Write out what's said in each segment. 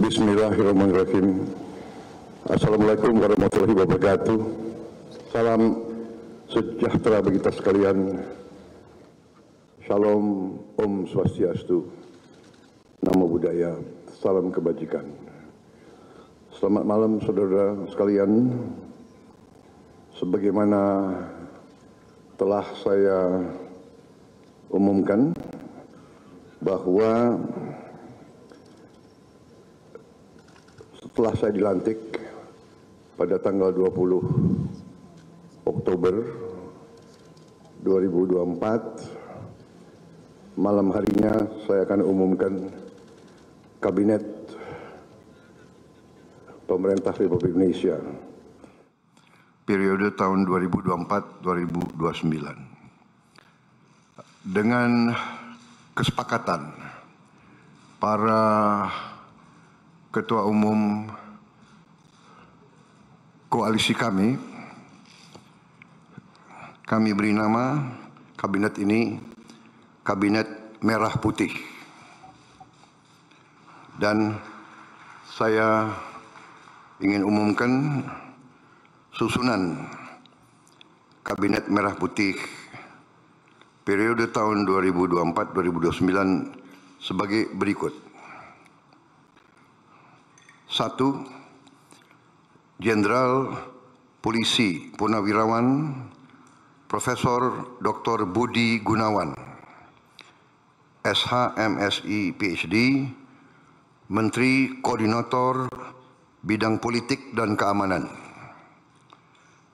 Bismillahirrahmanirrahim. Assalamualaikum warahmatullahi wabarakatuh. Salam sejahtera bagi kita sekalian. Shalom, Om Swastiastu, Namo Buddhaya, Salam Kebajikan. Selamat malam saudara sekalian. Sebagaimana telah saya umumkan bahwa setelah saya dilantik pada tanggal 20 Oktober 2024 malam harinya saya akan umumkan kabinet pemerintah Republik Indonesia periode tahun 2024-2029 dengan kesepakatan para ketua umum koalisi kami kami beri nama kabinet ini kabinet merah putih dan saya ingin umumkan susunan kabinet merah putih periode tahun 2024-2029 sebagai berikut satu jenderal polisi Purnawirawan, Profesor Dr. Budi Gunawan SHMSI PhD Menteri Koordinator Bidang Politik dan Keamanan.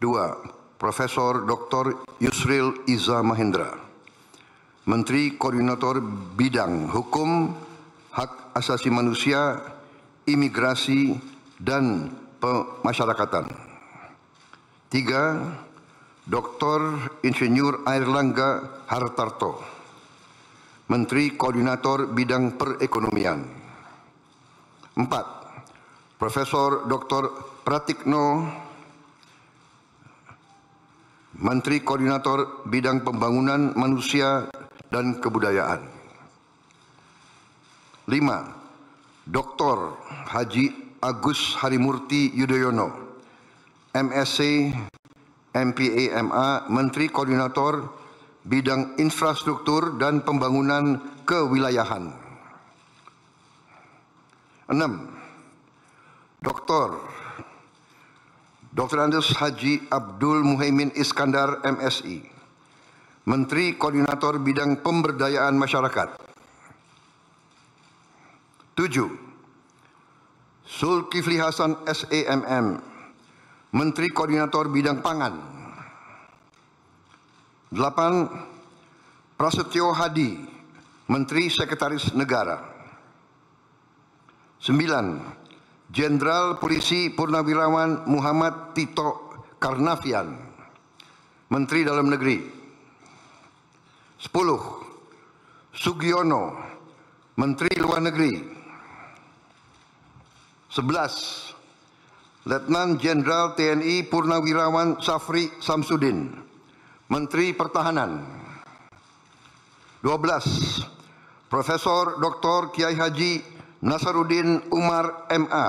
Dua, Profesor Dr. Yusril Iza Mahendra, Menteri Koordinator Bidang Hukum, Hak Asasi Manusia, imigrasi, dan pemasyarakatan. Tiga, Dr. Insinyur Airlangga Hartarto, Menteri Koordinator Bidang Perekonomian. Empat, Profesor Dr. Pratikno, Menteri Koordinator Bidang Pembangunan Manusia dan Kebudayaan. Lima, Dr. Haji Agus Harimurti Yudhoyono, MSc, MPA, MA, Menteri Koordinator Bidang Infrastruktur dan Pembangunan Kewilayahan. 6. Dr. Dr. Andes Haji Abdul Muhaimin Iskandar, MSI, Menteri Koordinator Bidang Pemberdayaan Masyarakat, tujuh Sulkifli Hasan SEMM Menteri Koordinator Bidang Pangan 8. Prasetyo Hadi Menteri Sekretaris Negara 9. Jenderal Polisi Purnawirawan Muhammad Tito Karnavian, Menteri Dalam Negeri. 10. Sugiono, Menteri Luar Negeri. 11. Letnan Jenderal TNI Purnawirawan Safri Samsudin, Menteri Pertahanan. 12. Profesor Dr. Kiai Haji Nasaruddin Umar MA,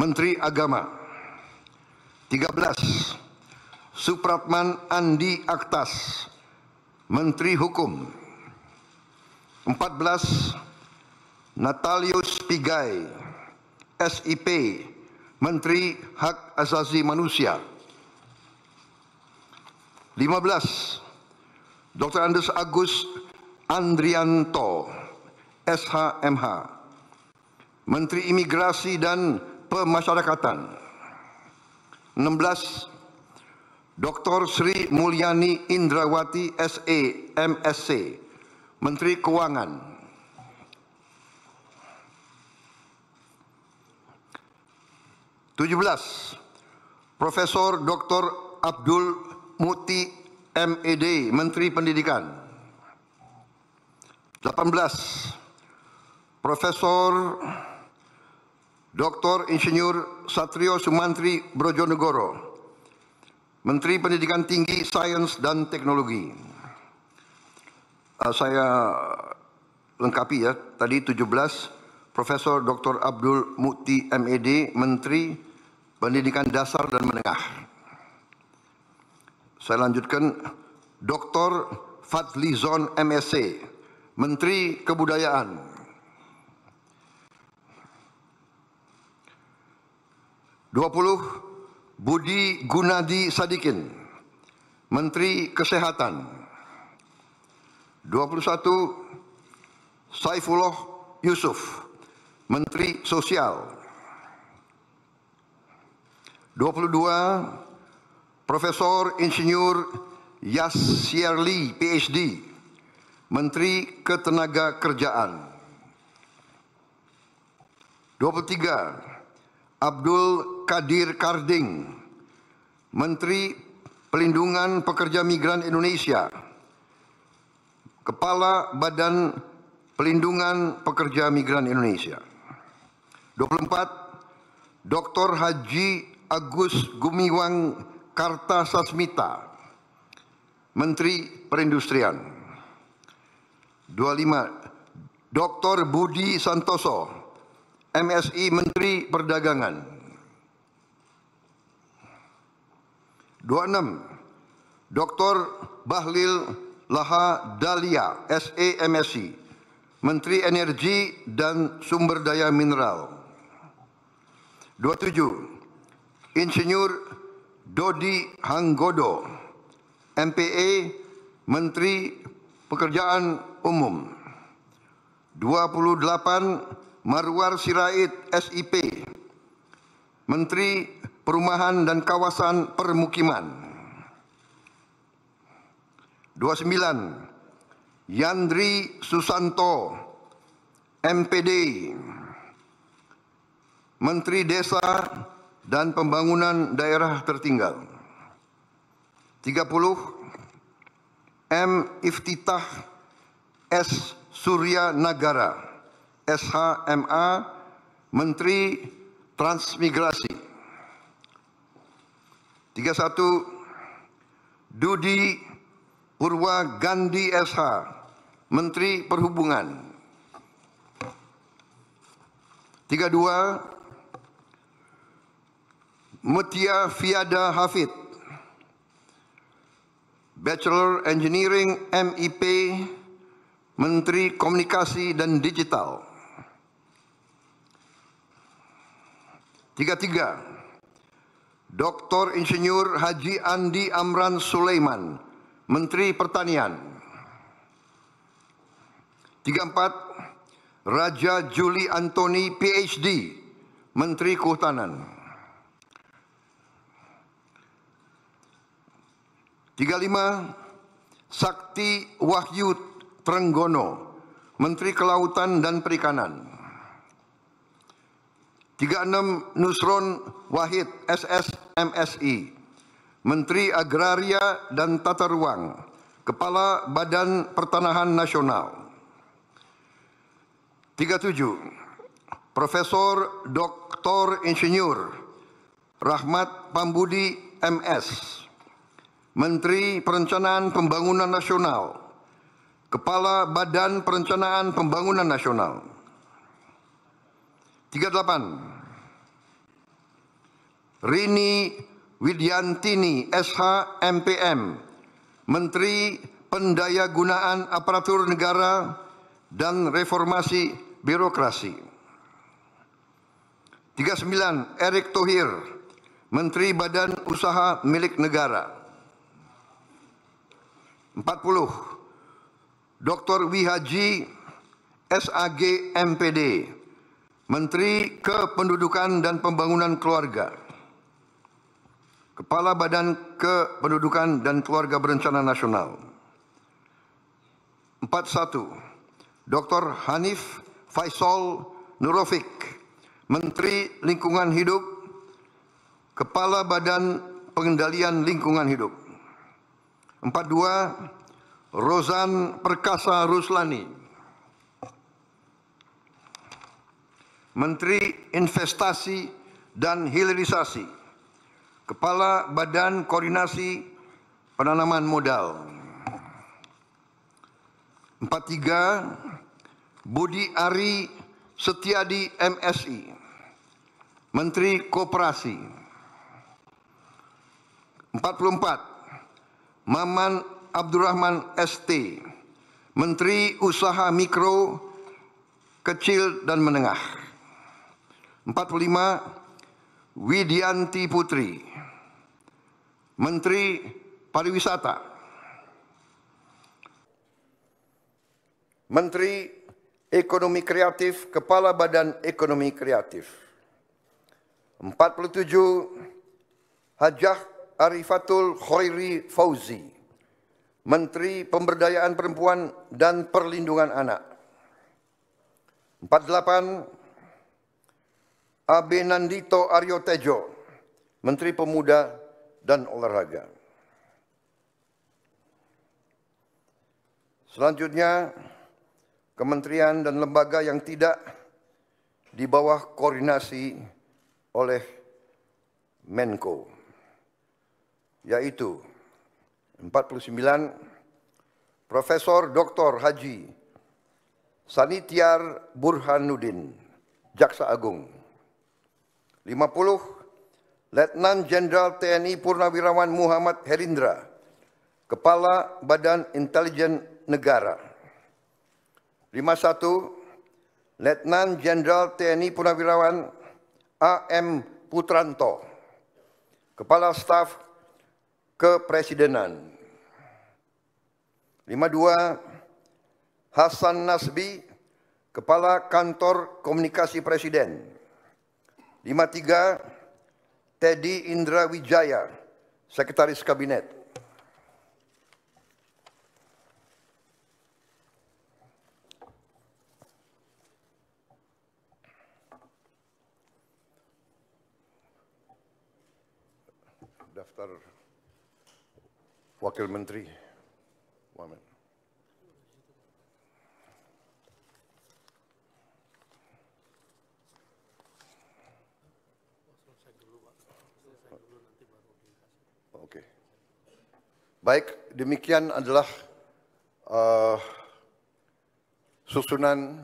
Menteri Agama. 13. Supratman Andi Aktas, Menteri Hukum. 14. Natalius Pigai, SIP, Menteri Hak Asasi Manusia. 15. Dr. Andes Agus Andrianto, SHMH, Menteri Imigrasi dan Pemasyarakatan. 16. Dr. Sri Mulyani Indrawati, SE, MSc, Menteri Keuangan. 17. Profesor Dr. Abdul Muti MED, Menteri Pendidikan. 18. Profesor Dr. Insinyur Satrio Sumantri Brojonegoro, Menteri Pendidikan Tinggi, Sains dan Teknologi. Uh, saya lengkapi ya, tadi 17 Profesor Dr. Abdul Muti MED, Menteri pendidikan dasar dan menengah. Saya lanjutkan Dr. Fadli Zon MSc, Menteri Kebudayaan. Dua puluh Budi Gunadi Sadikin, Menteri Kesehatan. Dua puluh satu Saifullah Yusuf, Menteri Sosial dua puluh dua Profesor Insinyur Yasirli PhD Menteri Ketenaga Kerjaan 23 Abdul Kadir Karding Menteri Pelindungan Pekerja Migran Indonesia Kepala Badan Pelindungan Pekerja Migran Indonesia 24 Dr. Haji Agus Gumiwang Kartasasmita, Menteri Perindustrian. 25. Dr. Budi Santoso, MSI Menteri Perdagangan. 26. Dr. Bahlil Laha Dalia, MSI, Menteri Energi dan Sumber Daya Mineral. 27. Insinyur Dodi Hanggodo, MPA Menteri Pekerjaan Umum. 28 Marwar Sirait SIP, Menteri Perumahan dan Kawasan Permukiman. 29 Yandri Susanto MPD Menteri Desa dan pembangunan daerah tertinggal. 30 M Iftitah S Surya Nagara SHMA Menteri Transmigrasi. 31 Dudi Purwa Gandhi SH Menteri Perhubungan. 32 Mutia Fiada Hafid Bachelor Engineering MIP Menteri Komunikasi dan Digital Tiga-tiga Dr. Insinyur Haji Andi Amran Sulaiman Menteri Pertanian Tiga-empat Raja Juli Antoni PhD Menteri Kehutanan 35 Sakti Wahyu Trenggono Menteri Kelautan dan Perikanan 36 Nusron Wahid SS MSI Menteri Agraria dan Tata Ruang Kepala Badan Pertanahan Nasional 37 Profesor Doktor Insinyur Rahmat Pambudi MS Menteri Perencanaan Pembangunan Nasional, Kepala Badan Perencanaan Pembangunan Nasional. 38. Rini Widiantini SH MPM, Menteri Pendayagunaan Aparatur Negara dan Reformasi Birokrasi. 39. Erick Thohir, Menteri Badan Usaha Milik Negara empat puluh Dr. Wihaji SAG MPD Menteri Kependudukan dan Pembangunan Keluarga Kepala Badan Kependudukan dan Keluarga Berencana Nasional 41 Dr. Hanif Faisal Nurofik Menteri Lingkungan Hidup Kepala Badan Pengendalian Lingkungan Hidup empat dua Rozan Perkasa Ruslani Menteri Investasi dan Hilirisasi Kepala Badan Koordinasi Penanaman Modal empat tiga Budi Ari Setiadi MSI Menteri Koperasi 44 Maman Abdurrahman ST, Menteri Usaha Mikro, Kecil dan Menengah. 45 Widianti Putri, Menteri Pariwisata. Menteri Ekonomi Kreatif, Kepala Badan Ekonomi Kreatif. 47 Hajah Arifatul Khairi Fauzi, Menteri Pemberdayaan Perempuan dan Perlindungan Anak. 48 Abenandito Nandito Aryo Tejo, Menteri Pemuda dan Olahraga. Selanjutnya, kementerian dan lembaga yang tidak di bawah koordinasi oleh Menko yaitu 49 Profesor Dr. Haji Sanitiar Burhanuddin, Jaksa Agung. 50 Letnan Jenderal TNI Purnawirawan Muhammad Herindra, Kepala Badan Intelijen Negara. 51 Letnan Jenderal TNI Purnawirawan AM Putranto, Kepala Staf kepresidenan. 52 Hasan Nasbi Kepala Kantor Komunikasi Presiden. 53 Teddy Indra Wijaya Sekretaris Kabinet. Daftar Wakil Menteri Wamen. Oke. Baik, demikian adalah uh, susunan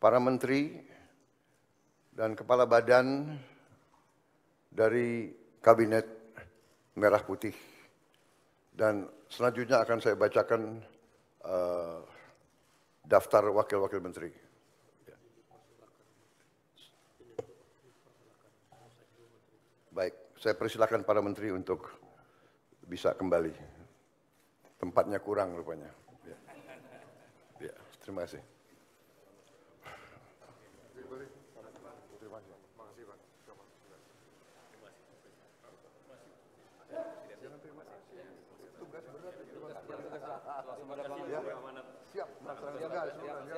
para menteri dan kepala badan dari kabinet merah putih. Dan selanjutnya akan saya bacakan uh, daftar wakil-wakil menteri. Baik, saya persilakan para menteri untuk bisa kembali. Tempatnya kurang rupanya. Ya. Ya, terima kasih. guys, guys.